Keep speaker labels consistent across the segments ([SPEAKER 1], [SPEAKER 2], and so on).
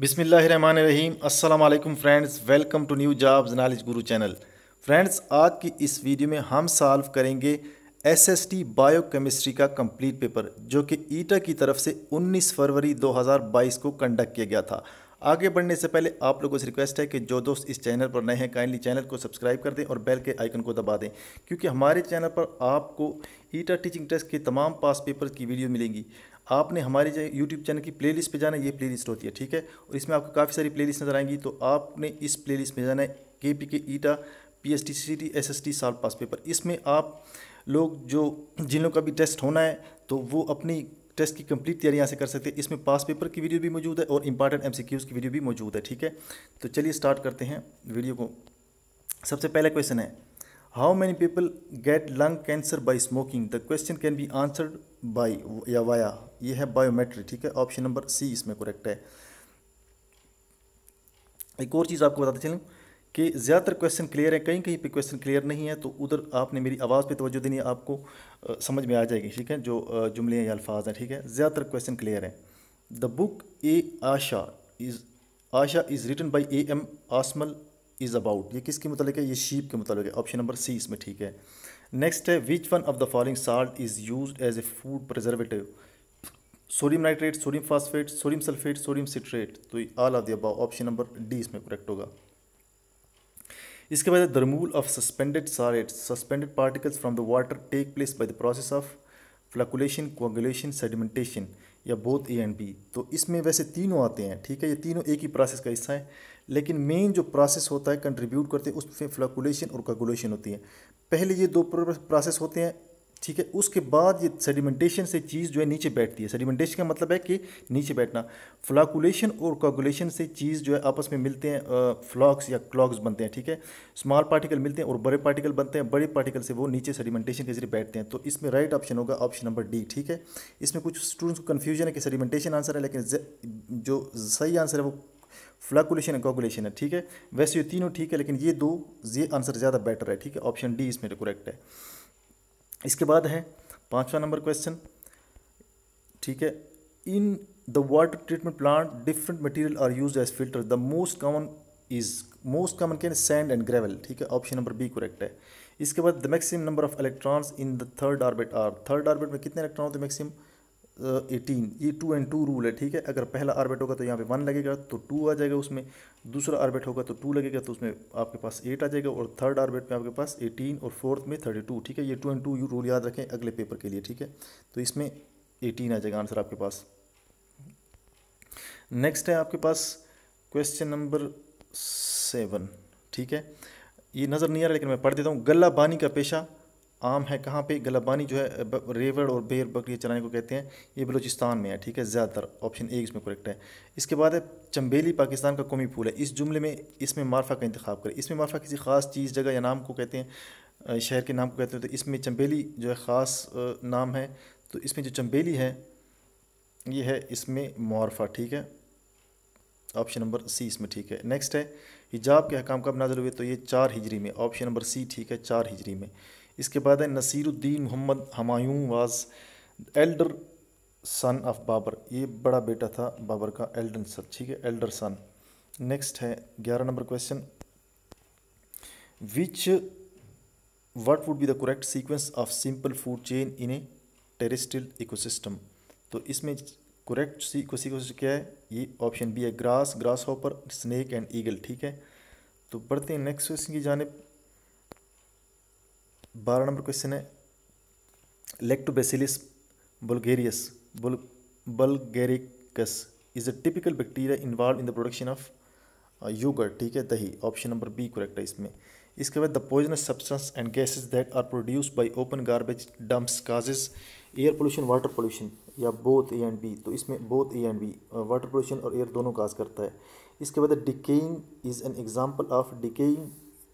[SPEAKER 1] बिसमीम अल्लाम friends welcome to new jobs knowledge Guru channel friends आज की इस वीडियो में हम सॉल्व करेंगे एसएसटी बायोकेमिस्ट्री का कंप्लीट पेपर जो कि ईटा की तरफ से 19 फरवरी 2022 को कंडक्ट किया गया था आगे बढ़ने से पहले आप लोगों से रिक्वेस्ट है कि जो दोस्त इस चैनल पर नए हैं काइंडली चैनल को सब्सक्राइब कर दें और बेल के आइकन को दबा दें क्योंकि हमारे चैनल पर आपको ईटा टीचिंग टेस्ट के तमाम पास पेपर की वीडियो मिलेंगी आपने हमारे जो यूट्यूब चैनल की लिस्ट पर जाना ये लिस्ट होती है ठीक है और इसमें आपको काफ़ी सारी लिस्ट नजर आएंगी तो आपने इस लिस्ट में जाना है के पी के ईटा P S T C T S S T साल पास पेपर इसमें आप लोग जो जिन लोग का भी टेस्ट होना है तो वो अपनी टेस्ट की कंप्लीट तैयारी यहाँ से कर सकते हैं इसमें पास पेपर की वीडियो भी मौजूद है और इंपॉर्टेंट एम की वीडियो भी मौजूद है ठीक है तो चलिए स्टार्ट करते हैं वीडियो को सबसे पहला क्वेश्चन है How many people get lung cancer by smoking? The question can be answered by या वाया ये है बायोमेट्री ठीक है ऑप्शन नंबर सी इसमें करेक्ट है एक और चीज़ आपको बताते चलूँ कि ज़्यादातर क्वेश्चन क्लियर है कहीं कहीं पे क्वेश्चन क्लियर नहीं है तो उधर आपने मेरी आवाज़ पे तवज्जो देनी है आपको आ, समझ में आ जाएगी ठीक है जो जुमले हैं या अल्फाज हैं ठीक है ज़्यादातर क्वेश्चन क्लियर हैं the book A Asha is Asha is written by A M आसमल इज़ अबाउट ये किसके मतलब है ये शीप के मतलब है ऑप्शन नंबर सी इसमें ठीक है नेक्स्ट है which one of the following salt is use as a food preservative sodium nitrate sodium phosphate sodium sulphate sodium citrate तो ये all of the option number D इसमें करेक्ट होगा इसके बाद दरमूल ऑफ सस्पेंडेड सारेट suspended particles from the water take place by the process of flocculation coagulation sedimentation या both A and B तो इसमें वैसे तीनों आते हैं ठीक है ये तीनों एक ही प्रोसेस का हिस्सा है लेकिन मेन जो प्रोसेस होता है कंट्रीब्यूट करते हैं उसमें फ्लकुलेशन और कोगुलेशन होती है पहले ये दो प्रोसेस होते हैं ठीक है उसके बाद ये सेडिमेंटेशन से चीज़ जो है नीचे बैठती है सेडिमेंटेशन का मतलब है कि नीचे बैठना फ्लाकुलेशन और कोगुलेशन से चीज़ जो है आपस में मिलते हैं फ्लॉक्स या क्लॉक्स बनते हैं ठीक है स्मॉल पार्टिकल मिलते हैं और बड़े पार्टिकल बनते हैं बड़े पार्टिकल से वो नीचे सेडिमेंटेशन के जरिए बैठते हैं तो इसमें राइट ऑप्शन होगा ऑप्शन नंबर डी ठीक है इसमें कुछ स्टूडेंट्स को कन्फ्यूजन है कि सेडिमेंटेशन आंसर है लेकिन जो सही आंसर है वो फ्लैकुलेशन है कॉकुलेशन है ठीक है वैसे ये तीनों ठीक है लेकिन ये दो ये आंसर ज़्यादा बेटर है ठीक है ऑप्शन डी इसमें करेक्ट तो है इसके बाद है पाँचवा नंबर क्वेश्चन ठीक है in the water treatment plant different material are use as filter the most common is most common can sand and gravel ठीक है ऑप्शन नंबर बी करेक्ट है इसके बाद the maximum number of electrons in the third orbit are third orbit में कितने electron होते maximum eighteen ये two and two rule है ठीक है अगर पहला आर्बिट होगा तो यहाँ पे वन लगेगा तो टू आ जाएगा उसमें दूसरा आर्बिट होगा तो टू लगेगा तो उसमें आपके पास एट आ जाएगा और थर्ड आर्बिट में आपके पास एटीन और फोर्थ में थर्टी टू ठीक है ये two and two U rule याद रखें अगले पेपर के लिए ठीक है तो इसमें एटीन आ जाएगा आंसर आपके पास नेक्स्ट है आपके पास क्वेश्चन नंबर सेवन ठीक है ये नज़र नहीं आ रहा लेकिन मैं पढ़ देता हूँ गला बानी का पेशा आम है कहाँ पे गलाबानी जो है रेवड़ और बेर बकरी चराने को कहते हैं ये बलूचिस्तान में है ठीक है ज़्यादातर ऑप्शन ए इसमें करेक्ट है इसके बाद है चंबेली पाकिस्तान का कौमी फूल है इस जुमले में इसमें मारफा का इंतखब करें इसमें मारफा किसी ख़ास चीज़ जगह या नाम को कहते हैं शहर के नाम को कहते हैं तो इसमें चंबेली जो है ख़ास नाम है तो इसमें जो चंबेली है ये है इसमें मारफा ठीक है ऑप्शन नंबर सी इसमें ठीक है नेक्स्ट है हिजाब के हकाम कब नाजर हुए तो ये चार हिजरी में ऑप्शन नंबर सी ठीक है चार हिजरी में इसके बाद है Nasiruddin Mohammad Humayun was elder son of Babar ये बड़ा बेटा था बाबर का एल्डर सर ठीक है एल्डर सन नेक्स्ट है ग्यारह number question which what would be the correct sequence of simple food chain in a terrestrial ecosystem तो इसमें करेक्ट सी को क्या है ये ऑप्शन बी है grass grasshopper snake and eagle ठीक है तो बढ़ते हैं नेक्स्ट क्वेश्चन की जानब बारह नंबर क्वेश्चन है lactobacillus bulgaricus bull bulgaricus is a typical bacteria involve in the production of यूगर ठीक है दही ऑप्शन नंबर बी करेक्ट है इसमें इसके बाद the poisonous substance and gases that are produce by open garbage dumps causes air pollution water pollution या both A and B तो इसमें both A and B water pollution और air दोनों cause करता है इसके बाद decaying is an example of decaying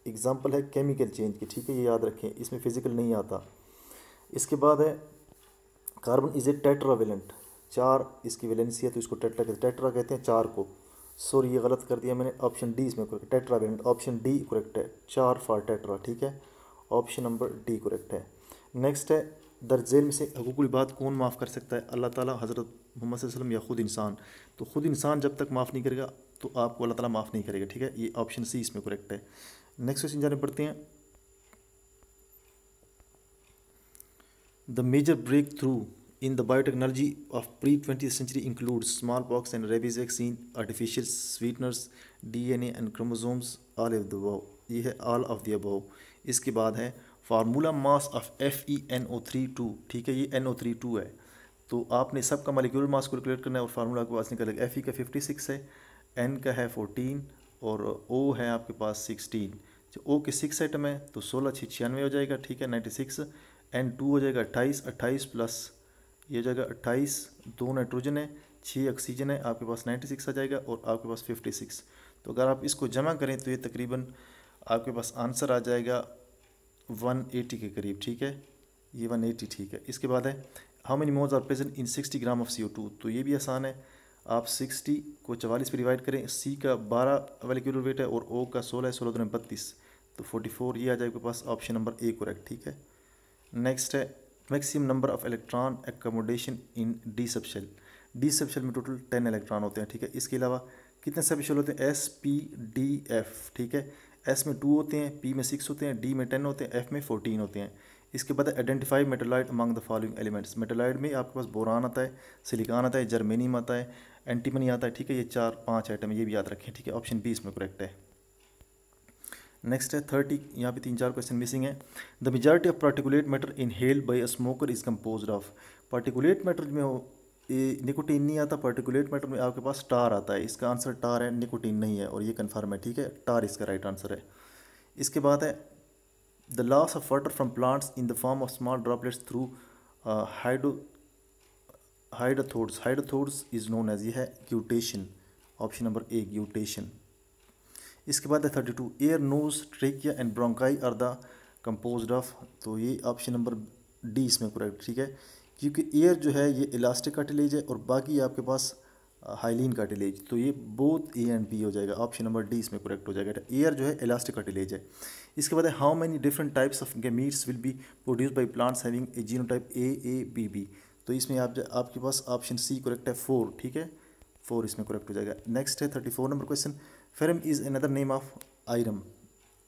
[SPEAKER 1] example है केमिकल चेंज की ठीक है ये याद रखें इसमें फिज़िकल नहीं आता इसके बाद है कार्बन इज़ ए टेट्रावेलेंट चार इसकी वेलेंसी है तो इसको टेट्रा कहते टेट्रा कहते हैं चार को सॉरी ये गलत कर दिया मैंने ऑप्शन डी इसमें correct tetravalent option D correct है चार फॉर टेट्रा ठीक है ऑप्शन नंबर डी करेक्ट है नेक्स्ट है दर में से हकूक बात कौन माफ़ कर सकता है अल्लाह ताला हज़रत मोहम्मद वसलम या ख़ुद इंसान तो ख़ुद इंसान जब तक माफ़ नहीं करेगा तो आपको अल्लाह ताला माफ़ नहीं करेगा ठीक है ये ऑप्शन सी इसमें करेक्ट है नेक्स्ट क्वेश्चन जाने पड़ते हैं the major breakthrough in the biotechnology of pre twenty century include smallpox and rabies vaccine artificial sweeteners DNA and chromosomes all of the above ये है all of the above इसके बाद है formula mass of F E N O three two ठीक है ये N O three to है तो आपने सबका मालिक्यूलर मास कैलकुलेट करना है और फार्मूला के पास निकल एफ ई e का फिफ्टी सिक्स है एन का है फोर्टीन और ओ है आपके पास सिक्सटीन जो तो ओ के सिक्स आइटम है तो सोलह छः छियानवे हो जाएगा ठीक है नाइन्टी सिक्स एंड टू हो जाएगा अट्ठाईस अट्ठाईस प्लस ये हो जाएगा अट्ठाईस दो नाइट्रोजन है छः ऑक्सीजन है आपके पास नाइन्टी सिक्स आ जाएगा और आपके पास फिफ्टी सिक्स तो अगर आप इसको जमा करें तो ये तकरीबन आपके पास आंसर आ जाएगा वन एटी के करीब ठीक है ये वन एटी ठीक है इसके बाद है how many moles are present in sixty gram of C O two तो ये भी आसान है आप सिक्सटी को चवालीस पर डिवाइड करें सी का बारह वैलिक्यूलर वेट है और ओ का सोलह है सोलह दोनों बत्तीस तो फोर्टी फोर ये आ जाए आपके पास ऑप्शन नंबर ए करेक्ट ठीक है नेक्स्ट है maximum number of electron accommodation in D subshell D subshell में टोटल टेन इलेक्ट्रॉन होते हैं ठीक है इसके अलावा कितने सबशेल होते हैं एस पी डी एफ ठीक है एस में टू होते हैं पी में सिक्स होते हैं डी में टेन होते हैं एफ में फोर्टीन होते हैं इसके बाद identify metalloid among the following elements metalloid में आपके पास बोरान आता है सिलिकॉन आता है जर्मेनियम आता है एंटीमनी आता है ठीक है ये चार पाँच आइटम ये भी याद रखें ठीक है ऑप्शन बी इसमें करेक्ट है नेक्स्ट है थर्टी यहाँ पे तीन चार क्वेश्चन मिसिंग है the majority of particulate matter inhale by a smoker is compose of particulate matter में निकोटीन नहीं आता पार्टिकुलेट मैटर में आपके पास टार आता है इसका आंसर टार है निकोटीन नहीं है और ये कन्फर्म है ठीक है टार इसका राइट आंसर है इसके बाद है the loss of water from plants in the form of small droplets through uh, hydro hydrothodes hydrothodes is known as ये है क्यूटेशन ऑप्शन नंबर ए ग्यूटेशन इसके बाद है thirty two air nose trachea and bronchi are the compose of तो ये option number D इसमें correct ठीक है क्योंकि एयर जो है ये इलास्टिक कार्टिलेज है और बाकी आपके पास हाइलिन कार्टिलेज तो ये बोथ ए एंड बी हो जाएगा ऑप्शन नंबर डी इसमें करेक्ट हो जाएगा एयर जो है इलास्टिक कार्टिलेज है इसके बाद how many different types of gametes will be produce by plants having a genotype A A B B तो इसमें आप आपके पास ऑप्शन सी करेक्ट है फोर ठीक है फोर इसमें करेक्ट हो जाएगा नेक्स्ट है thirty four number question ferrum is another name of iron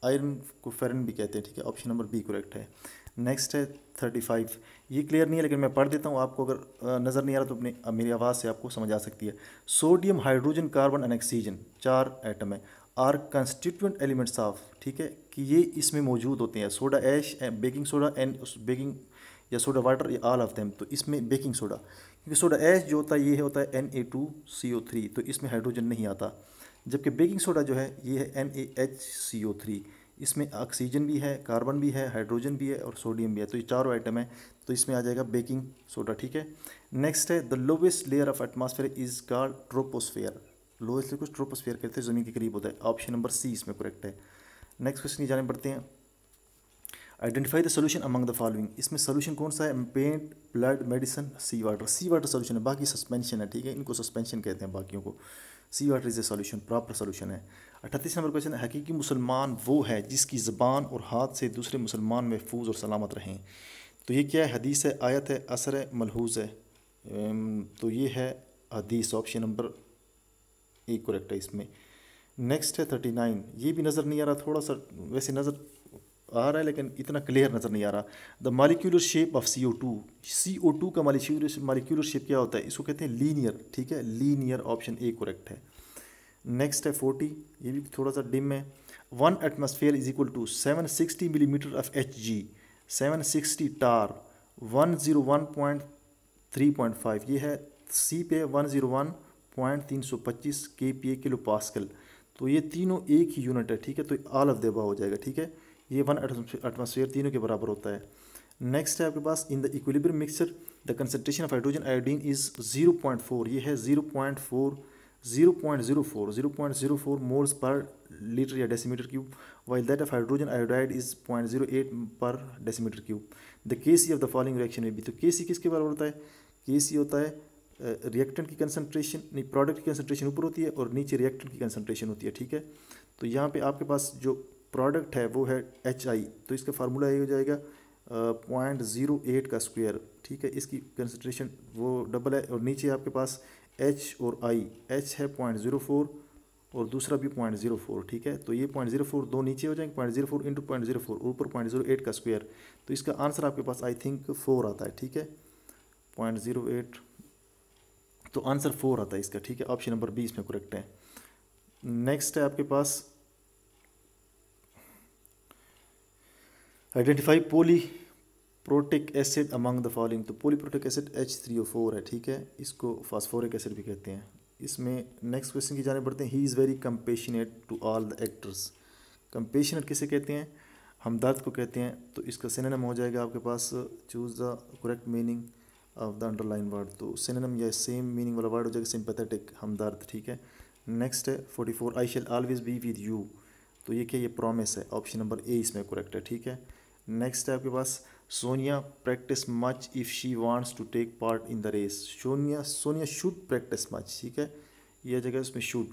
[SPEAKER 1] iron को फेरन भी कहते हैं ठीक है ऑप्शन नंबर बी करेक्ट है नेक्स्ट है थर्टी फाइव ये क्लियर नहीं है लेकिन मैं पढ़ देता हूँ आपको अगर नज़र नहीं आ रहा तो अपनी मेरी आवाज़ से आपको समझ आ सकती है sodium hydrogen carbon and oxygen चार एटम है आर कंस्टिट्यूंट एलिमेंट्स ऑफ ठीक है कि ये इसमें मौजूद होते हैं soda ash baking soda and baking या सोडा वाटर या ऑल ऑफ दैम तो इसमें बेकिंग सोडा क्योंकि सोडा एश जो होता है ये होता है N A two C O three तो इसमें हाइड्रोजन नहीं आता जबकि बेकिंग सोडा जो है ये है N A H C O three इसमें ऑक्सीजन भी है कार्बन भी है हाइड्रोजन भी है और सोडियम भी है तो ये चारों आइटम है तो इसमें आ जाएगा बेकिंग सोडा ठीक है नेक्स्ट है the lowest layer of atmosphere is called troposphere lowest layer कुछ ट्रोपोस्फेयर कहते हैं ज़मीन के करीब होता है ऑप्शन नंबर सी इसमें करेक्ट है नेक्स्ट क्वेश्चन ये जाने पड़ते हैं identify the solution among the following इसमें सोल्यूशन कौन सा है paint blood medicine sea water sea water solution है बाकी सस्पेंशन है ठीक है इनको सस्पेंशन कहते हैं बाकियों को sea water is a solution proper solution है अट्ठतीस नंबर क्वेश्चन है हकीकी मुसलमान वो है जिसकी ज़बान और हाथ से दूसरे मुसलमान महफूज और सलामत रहें तो ये क्या है हदीस है आयत है असर है मलहूज है तो ये है हदीस ऑप्शन नंबर एक करेक्ट है इसमें नेक्स्ट है थर्टी नाइन ये भी नज़र नहीं आ रहा थोड़ा सा वैसे नज़र आ रहा है लेकिन इतना क्लियर नज़र नहीं आ रहा the molecular shape of C O two C O two का मालिक्यूलर मालिक्यूलर शेप क्या होता है इसको कहते हैं लीनियर ठीक है लीनियर ऑप्शन ए करेक्ट है नेक्स्ट है फोर्टी ये भी थोड़ा सा डिम है one atmosphere is equal to seven sixty millimetre of H G seven sixty torr one zero one point three point five ये है सी पे वन ज़ीरो वन पॉइंट तीन सौ पच्चीस के पी ए किलो पासकल तो ये तीनों एक ही यूनिट है ठीक है तो ऑल ऑफ देबा हो जाएगा ठीक है ये वन एटमोसफेयर तीनों के बराबर होता है नेक्स्ट है आपके पास in the equilibrium mixture the concentration of hydrogen iodine is zero point four ये है zero point four zero point zero four zero point zero four moles per litre या decimetre cube while that of hydrogen iodide is point zero eight per decimetre cube the K C of the following reaction में भी तो के सी किसके बराबर होता है के सी होता है रिएक्टेंट की कंसनट्रेशन नहीं प्रोडक्ट की कंसनट्रेशन ऊपर होती है और नीचे रिएक्टेंट की कंसनट्रेशन होती है ठीक है तो यहाँ पे आपके पास जो प्रोडक्ट है वो है एच आई तो इसका फार्मूला ये हो जाएगा पॉइंट ज़ीरो एट का स्क्वायर ठीक है इसकी कंसनट्रेशन वो डबल है और नीचे आपके पास एच और आई एच है पॉइंट ज़ीरो फोर और दूसरा भी पॉइंट ज़ीरो फोर ठीक है तो ये पॉइंट ज़ीरो फोर दो नीचे हो जाएंगे point zero four into point zero four ऊपर पॉइंट ज़ीरो एट का स्क्वायर तो इसका आंसर आपके पास आई थिंक फोर आता है ठीक है पॉइंट ज़ीरो एट तो आंसर फोर आता है इसका ठीक है ऑप्शन नंबर बी इसमें करेक्ट है नेक्स्ट है आपके पास identify polyprotic acid among the following तो polyprotic acid H three O four है ठीक है इसको फास्फोरिक एसिड भी कहते हैं इसमें नेक्स्ट क्वेश्चन की जाने पड़ते हैं he is very compassionate to all the actors compassionate किसे कहते हैं हमदर्द को कहते हैं तो इसका सिनेम हो जाएगा आपके पास choose the correct meaning of the underline word तो सिनेम या सेम मीनिंग वाला वर्ड हो जाएगा सिंपथेटिक हमदर्द ठीक है नेक्स्ट है forty four I shall always be with you तो ये क्या ये प्रॉमिस है ऑप्शन नंबर ए इसमें करेक्ट है ठीक है नेक्स्ट है आपके पास Sonia practise much if she wants to take part in the race Sonia Sonia should practise much ठीक है यह जगह उसमें शूड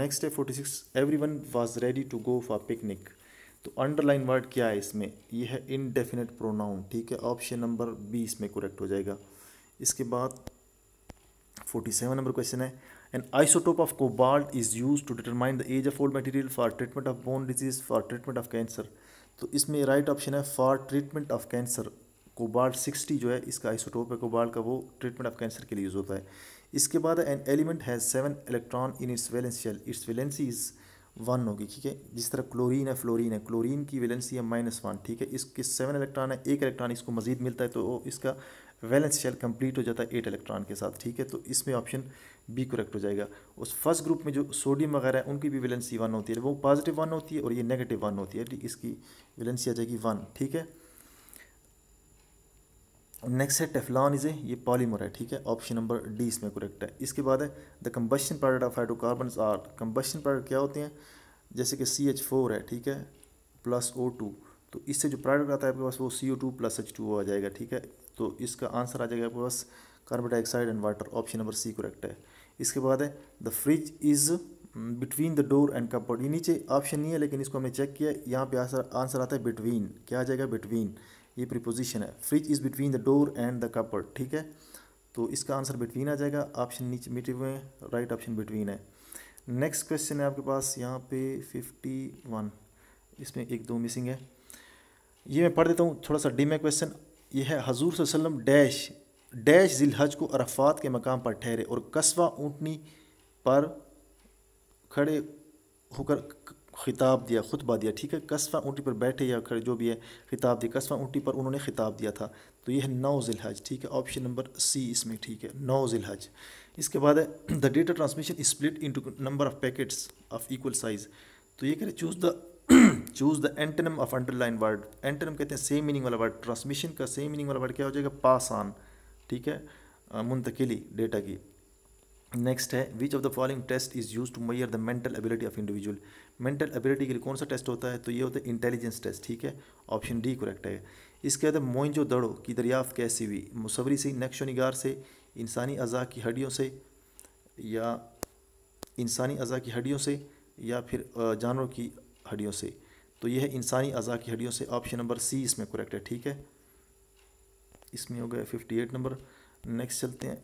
[SPEAKER 1] नेक्स्ट है forty six everyone was ready to go for picnic तो अंडरलाइन वर्ड क्या है इसमें यह है इनडेफिनेट प्रोनाउन ठीक है ऑप्शन नंबर बी इसमें करेक्ट हो जाएगा इसके बाद फोर्टी सेवन नंबर क्वेश्चन है an isotope of cobalt is use to determine the age of old material for treatment of bone disease for treatment of cancer तो इसमें राइट ऑप्शन है for treatment of cancer cobalt sixty जो है इसका isotope है cobalt का वो treatment of cancer के लिए यूज़ होता है इसके बाद an element has seven electron in its valence shell its valency is one होगी ठीक है जिस तरह क्लोरीन है फ्लोरीन है क्लोरीन की वैलेंसी है माइनस वन ठीक है इसके सेवन इलेक्ट्रॉन है एक इलेक्ट्रॉन इसको मजीद मिलता है तो इसका वैलेंस शेल कंप्लीट हो जाता है एट इलेक्ट्रॉन के साथ ठीक है तो इसमें ऑप्शन बी करेक्ट हो जाएगा उस फर्स्ट ग्रुप में जो सोडियम वगैरह है उनकी भी वैलेंसी वन होती है वो पॉजिटिव वन होती है और ये नेगेटिव वन होती है इसकी वैलेंसी आ जाएगी वन ठीक है नेक्स्ट है टेफलॉन इज ए ये पॉलीमर है ठीक है ऑप्शन नंबर डी इसमें करेक्ट है इसके बाद है the combustion product of hydrocarbon are combustion product क्या होते हैं जैसे कि सी एच फोर है ठीक है प्लस ओ टू तो इससे जो प्रोडक्ट आता है आपके पास वो C O two plus H two आ जाएगा ठीक है तो इसका आंसर आ जाएगा आपके पास carbon dioxide and water option number C correct है इसके बाद है the fridge is between the door and cupboard ये नीचे ऑप्शन नहीं है लेकिन इसको हमने चेक किया यहाँ पे आंसर आंसर आता है बिटवीन क्या आ जाएगा बिटवीन ये प्रीपोजिशन है fridge is between the door and the cupboard ठीक है तो इसका आंसर बिटवीन आ जाएगा ऑप्शन नीचे मिटे हुए राइट ऑप्शन बिटवीन है नेक्स्ट क्वेश्चन है आपके पास यहाँ पे फिफ्टी वन इसमें एक दो मिसिंग है ये मैं पढ़ देता हूँ थोड़ा सा डी क्वेश्चन ये है हजूर सल्लम डैश डैश जिल हज को अरफात के मकाम पर ठहरे और कस्बा ऊँटनी पर खड़े होकर खिताब दिया खुतबा दिया ठीक है कस्बा ऊँटी पर बैठे या खड़े जो भी है खिताब दिया कस्बा ऊँटी पर उन्होंने खिताब दिया था तो यह है नौ जिलहज ठीक है ऑप्शन नंबर सी इसमें ठीक है नौ जिलहज इसके बाद है the data transmission split to number of packets of equal size तो ये कह रहे choose the choose the antonym of underline word antonym कहते हैं सेम मीनिंग वाला वर्ड ट्रांसमिशन का सेम मीनिंग वाला वर्ड क्या हो जाएगा पास ऑन ठीक है मुंतकली डेटा की नेक्स्ट है which of the following test is use to measure the mental ability of individual mental ability के लिए कौन सा टेस्ट होता है तो ये होता है इंटेलिजेंस टेस्ट ठीक है ऑप्शन डी करेक्ट है इसके बाद मोइंजो दड़ो की दरियाफ्त कैसी हुई मुसवरी से नक्शो नगार से इंसानी अज़ा की हड्डियों से या इंसानी अज़ा की हड्डियों से या फिर जानवरों की हड्डियों से तो यह है इंसानी अज़ा की हड्डियों से ऑप्शन नंबर सी इसमें करेक्ट है ठीक है इसमें हो गया फिफ्टी एट नंबर नेक्स्ट चलते हैं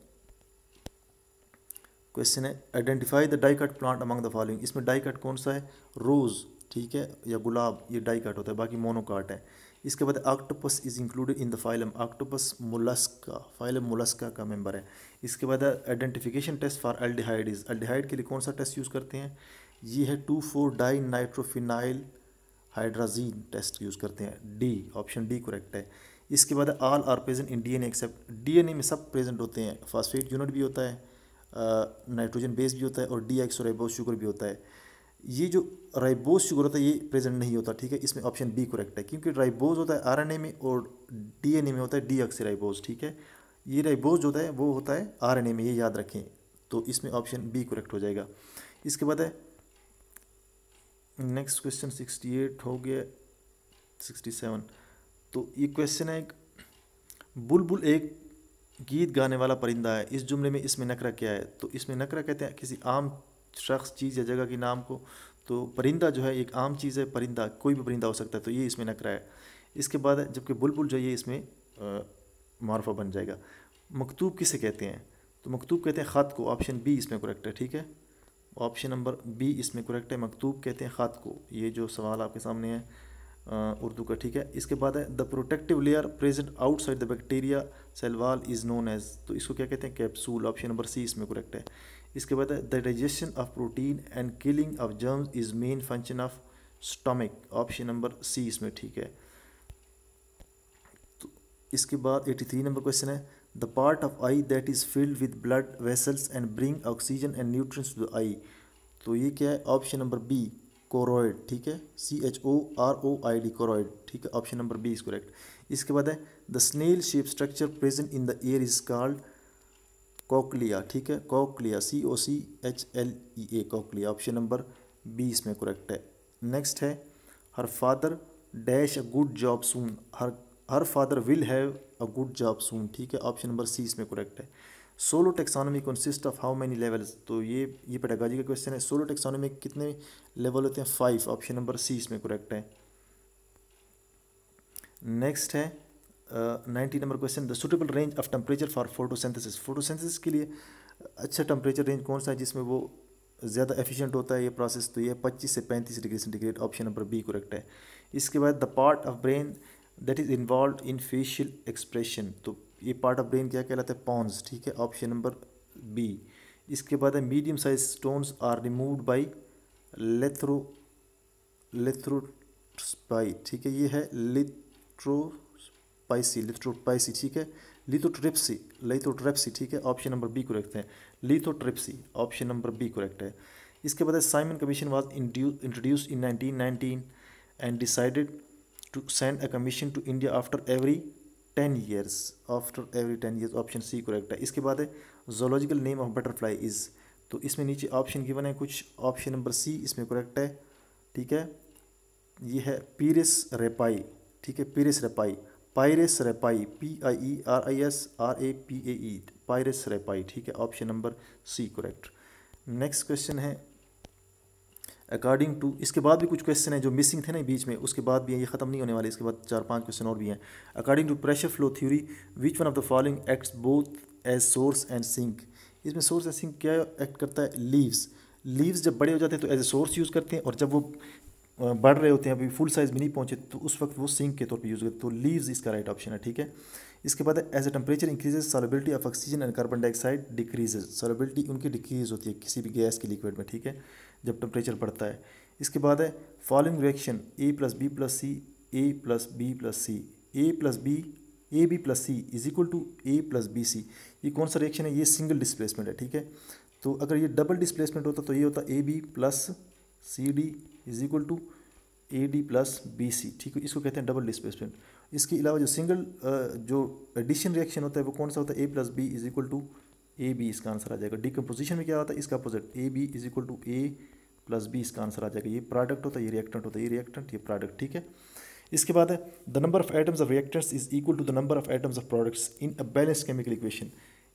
[SPEAKER 1] क्वेश्चन है identify the dicot plant among the following इसमें डाइकट कौन सा है रोज़ ठीक है या गुलाब ये डाइकट होता है बाकी मोनोकाट है इसके बाद octopus is included in the phylum octopus mollusca phylum mollusca का मेंबर है इसके बाद identification test for aldehyde is aldehyde के लिए कौन सा टेस्ट यूज़ करते हैं ये है two four dinitrophenyl hydrazine test use करते हैं डी ऑप्शन डी करेक्ट है इसके बाद all are present in D N except A में सब प्रेजेंट होते हैं फॉस्फेट यूनिट भी होता है नाइट्रोजन बेस भी होता है और डी एक्सो राइबोस शुगर भी होता है ये जो राइबोस शुगर होता है ये प्रेजेंट नहीं होता ठीक है इसमें ऑप्शन बी करेक्ट है क्योंकि राइबोज होता है आरएनए में और डीएनए में होता है डी राइबोज ठीक है ये राइबोज होता है वो होता है आरएनए में ये याद रखें तो इसमें ऑप्शन बी करेक्ट हो जाएगा इसके बाद है नेक्स्ट क्वेश्चन सिक्सटी एट हो गया सिक्सटी सेवन तो ये क्वेश्चन है एक बुलबुल एक गीत गाने वाला परिंदा है इस जुमले में इसमें नकरा क्या है तो इसमें नकरा कहते हैं किसी आम शख्स चीज़ या जगह के नाम को तो परिंदा जो है एक आम चीज़ है परिंदा कोई भी परिंदा हो सकता है तो ये इसमें नकरा है इसके बाद जबकि बुलबुल जो ये इसमें मारफा बन जाएगा मकतूब किसे कहते हैं तो मकतूब कहते हैं ख़त को ऑप्शन बी इसमें करेक्ट है ठीक है ऑप्शन नंबर बी इसमें करेक्ट है मकतूब कहते हैं ख़त को ये जो सवाल आपके सामने है उर्दू का ठीक है इसके बाद है the protective layer present outside the bacteria cell wall is known as तो इसको क्या कहते हैं कैप्सूल ऑप्शन नंबर सी इसमें करेक्ट है इसके बाद है the digestion of protein and killing of germs is main function of stomach option number C इसमें ठीक है तो इसके बाद एटी थ्री नंबर क्वेश्चन है the part of eye that is filled with blood vessels and bring oxygen and nutrients to the eye तो ये क्या है ऑप्शन नंबर बी कोरोइड ठीक है C H O R O I D choroid ठीक है option number B is correct इसके बाद है the snail shape structure present in the ear is called cochlea ठीक है cochlea C O C H L E A cochlea option number B इसमें correct है next है her father dash a good job soon her her father will have a good job soon ठीक है option number C इसमें correct है SOLO taxonomy consist of how many levels तो ये ये पेडागॉजी का क्वेश्चन है सोलो टेक्सोनॉमी कितने लेवल होते हैं फाइव ऑप्शन नंबर सी इसमें करेक्ट है नेक्स्ट है ninety number question the suitable range of temperature for photosynthesis photosynthesis के लिए अच्छा टेम्परेचर रेंज कौन सा है जिसमें वो ज़्यादा एफिशिएंट होता है ये प्रोसेस तो ये 25 से 35 degree centigrade option number B correct है इसके बाद the part of brain that is involve in facial expression तो ये पार्ट ऑफ ब्रेन क्या कहलाता है पॉन्स ठीक है ऑप्शन नंबर बी इसके बाद है medium size stones are removed by litho lithotripsy ठीक है ये है लिथ्रोस्पाइसी लिथ्रोपाइसी ठीक है लिथोट्रिप्सी लिथोट्रेप्सी ठीक है ऑप्शन नंबर बी करेक्ट है lithotripsy option number B correct है इसके बाद Simon commission was introduce in nineteen nineteen and decided to send a commission to India after every ten years after every ten years option C correct है इसके बाद है zoological name of butterfly is तो इसमें नीचे option given है कुछ option number C इसमें करेक्ट है ठीक है ये है पीरिस रेपाई ठीक है Pieris rapae Pieris rapae P I E R I S R A P A E Pieris rapae ठीक है option number C correct next question है अकॉर्डिंग टू इसके बाद भी कुछ क्वेश्चन हैं जो मिसिंग थे ना बीच में उसके बाद भी हैं ये खत्म नहीं होने वाले इसके बाद चार पांच क्वेश्चन और भी हैं according to pressure flow theory which one of the following acts both as source and sink इसमें सोर्स एंड सिंक क्या एक्ट करता है लीव्स लीव्स जब बड़े हो जाते हैं तो एज ए सोर्स यूज़ करते हैं और जब वो बढ़ रहे होते हैं अभी फुल साइज़ में नहीं पहुँचे तो उस वक्त वो सिंक के तौर पर यूज़ करते तो लीव्स इसका राइट ऑप्शन है ठीक है इसके बाद as a temperature increases solubility of oxygen and carbon dioxide decreases solubility उनकी डिक्रीज होती है किसी भी गैस की लिक्विड में ठीक है जब टेम्परेचर बढ़ता है इसके बाद है following reaction A plus B plus C A plus B plus C A plus B A B plus C is equal to A plus B C ये कौन सा रिएक्शन है ये सिंगल डिस्प्लेसमेंट है ठीक है तो अगर ये डबल डिस्प्लेसमेंट होता तो ये होता A B plus C D is equal to A D plus B C ठीक है इसको कहते हैं डबल डिस्प्लेसमेंट इसके अलावा जो सिंगल जो एडिशन रिएक्शन होता है वो कौन सा होता है A plus B is equal to A B इसका आंसर आ जाएगा डिकम्पोजिशन में क्या होता है इसका opposite A B is equal to A plus B इसका आंसर आ जाएगा ये प्रोडक्ट होता है ये रिएक्टेंट होता है ये रिएक्टेंट ये प्रोडक्ट ठीक है इसके बाद है the number of atoms of reactants is equal to the number of atoms of products in a balance chemical equation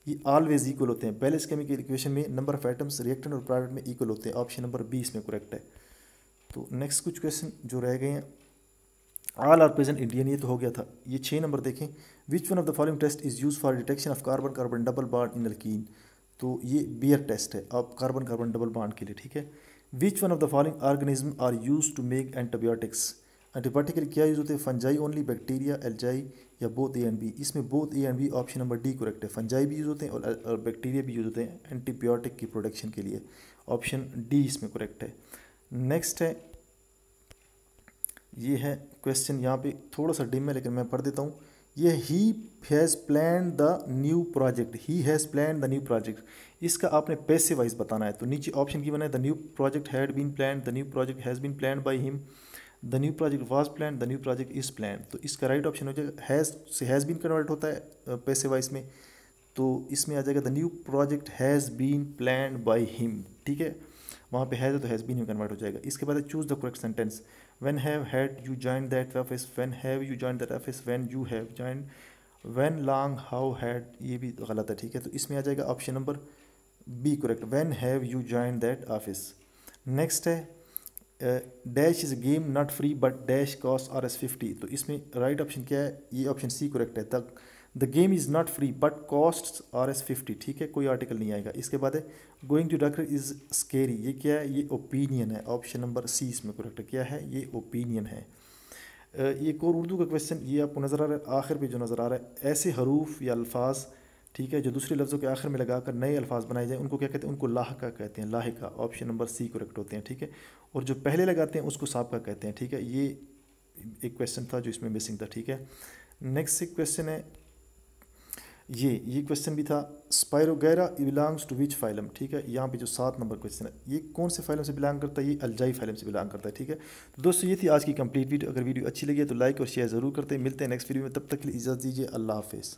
[SPEAKER 1] ये ऑलवेज इक्वल होते हैं बैलेंस केमिकल इक्वेशन में नंबर ऑफ एटम्स रिएक्टेंट और प्रोडक्ट में इक्वल होते हैं option number B इसमें correct है तो नेक्स्ट कुछ क्वेश्चन जो रह गए हैं ऑल आर प्रेजेंट इंडियन ये तो हो गया था ये छः नंबर देखें which one of the following test is use for detection of carbon carbon double bond in alkene तो ये बियर टेस्ट है अब कार्बन कार्बन डबल बॉन्ड के लिए ठीक है which one of the following organism are use to make antibiotics antibiotic के क्या यूज़ होते हैं फंजाई ओनली बैक्टीरिया एलजाई या बोथ ए एंड बी इसमें both A and B option number D correct है फंजाई भी यूज़ होते हैं और, और बैक्टीरिया भी यूज़ होते हैं एंटीबायोटिक की प्रोडक्शन के लिए ऑप्शन डी इसमें करेक्ट है नेक्स्ट है ये है क्वेश्चन यहाँ पे थोड़ा सा डिम है लेकिन मैं पढ़ देता हूँ ये he has plan the new project he has plan the new project इसका आपने पैसे वाइज बताना है तो नीचे ऑप्शन की बना है the new project had been plan the new project has been plan by him the new project was plan the new project is plan तो इसका राइट ऑप्शन हो जाएगा हैज़ से हैज़ बीन कन्वर्ट होता है पैसे वाइज में तो इसमें आ जाएगा the new project has been plan by him ठीक है वहाँ पे हैज़ तो हैज़ बीन में कन्वर्ट हो जाएगा इसके बाद choose the correct sentence when have had you joined that office when have you joined that office when you have joined when long how had ये भी गलत है ठीक है तो इसमें आ जाएगा option number B correct when have you joined that office next है dash is game not free but dash cost R S fifty तो इसमें राइट right ऑप्शन क्या है ये ऑप्शन सी करेक्ट है तक the game is not free but cost R S fifty ठीक है कोई आर्टिकल नहीं आएगा इसके बाद है going to doctor is scary ये क्या है ये ओपिनियन है ऑप्शन नंबर सी इसमें करेक्ट क्या है ये ओपिनियन है एक और उर्दू का क्वेश्चन ये आपको नज़र आ रहा है आखिर पे जो नज़र आ रहा है ऐसे हरूफ या अल्फाज ठीक है जो दूसरे लफ्ज़ों के आखिर में लगा कर नए अल्फाज बनाए जाएँ उनको क्या कहते हैं उनको लाहका कहते हैं का ऑप्शन नंबर सी करेक्ट होते हैं ठीक है और जो पहले लगाते हैं उसको साब का कहते हैं ठीक है ये एक क्वेश्चन था जो इसमें मिसिंग था ठीक है नेक्स्ट एक क्वेश्चन है ये ये क्वेश्चन भी था spirogyra belongs to which phylum ठीक है यहाँ पे जो सात नंबर क्वेश्चन है ये कौन से फाइलम से बिलोंग करता है ये अलजाई फाइलम से बिलोंग करता है ठीक है तो दोस्तों ये थी आज की कंप्लीट वीडियो अगर वीडियो अच्छी लगी है तो लाइक और शेयर ज़रूर करते हैं मिलते हैं नेक्स्ट वीडियो में तब तक के लिए इजाज़त दीजिए अल्लाह हाफिज़